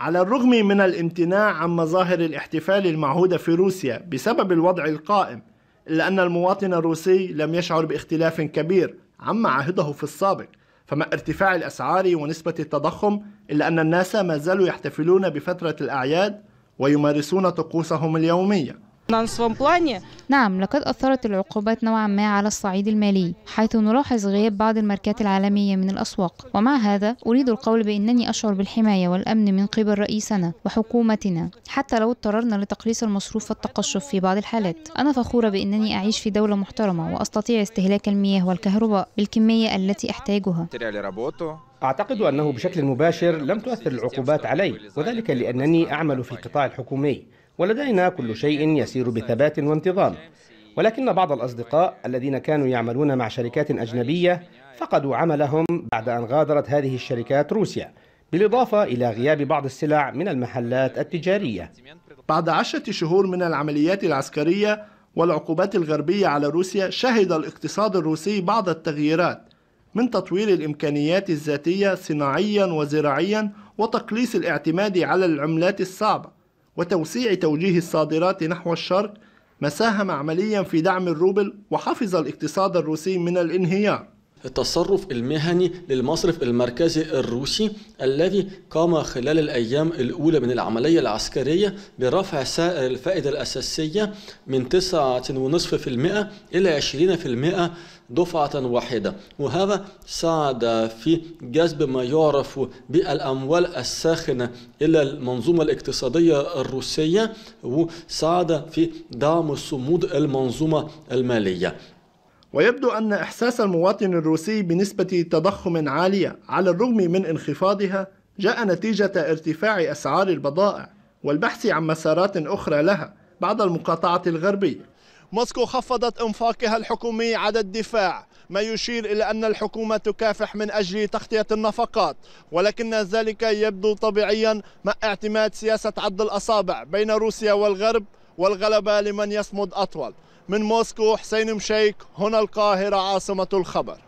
على الرغم من الامتناع عن مظاهر الاحتفال المعهودة في روسيا بسبب الوضع القائم إلا أن المواطن الروسي لم يشعر باختلاف كبير عما عهده في السابق فمع ارتفاع الأسعار ونسبة التضخم إلا أن الناس ما زالوا يحتفلون بفترة الأعياد ويمارسون طقوسهم اليوميه نعم لقد أثرت العقوبات نوعا ما على الصعيد المالي حيث نلاحظ غياب بعض الماركات العالمية من الأسواق ومع هذا أريد القول بأنني أشعر بالحماية والأمن من قبل رئيسنا وحكومتنا حتى لو اضطررنا لتقليص المصروف والتقشف في بعض الحالات أنا فخورة بأنني أعيش في دولة محترمة وأستطيع استهلاك المياه والكهرباء بالكمية التي أحتاجها أعتقد أنه بشكل مباشر لم تؤثر العقوبات علي وذلك لأنني أعمل في القطاع الحكومي ولدينا كل شيء يسير بثبات وانتظام ولكن بعض الأصدقاء الذين كانوا يعملون مع شركات أجنبية فقدوا عملهم بعد أن غادرت هذه الشركات روسيا بالإضافة إلى غياب بعض السلع من المحلات التجارية بعد عشرة شهور من العمليات العسكرية والعقوبات الغربية على روسيا شهد الاقتصاد الروسي بعض التغييرات من تطوير الإمكانيات الذاتية صناعيا وزراعيا وتقليص الاعتماد على العملات الصعبة وتوسيع توجيه الصادرات نحو الشرق ما ساهم عمليا في دعم الروبل وحفظ الاقتصاد الروسي من الانهيار التصرف المهني للمصرف المركزي الروسي الذي قام خلال الأيام الأولى من العملية العسكرية برفع سعر الفائدة الأساسية من 9.5% إلى 20% دفعة واحدة وهذا ساعد في جذب ما يعرف بالأموال الساخنة إلى المنظومة الاقتصادية الروسية وساعد في دعم صمود المنظومة المالية ويبدو أن إحساس المواطن الروسي بنسبة تضخم عالية على الرغم من انخفاضها جاء نتيجة ارتفاع أسعار البضائع والبحث عن مسارات أخرى لها بعد المقاطعة الغربية موسكو خفضت انفاقها الحكومي على الدفاع ما يشير إلى أن الحكومة تكافح من أجل تغطية النفقات ولكن ذلك يبدو طبيعيا مع اعتماد سياسة عض الأصابع بين روسيا والغرب والغلبة لمن يصمد أطول من موسكو حسين مشيك هنا القاهرة عاصمة الخبر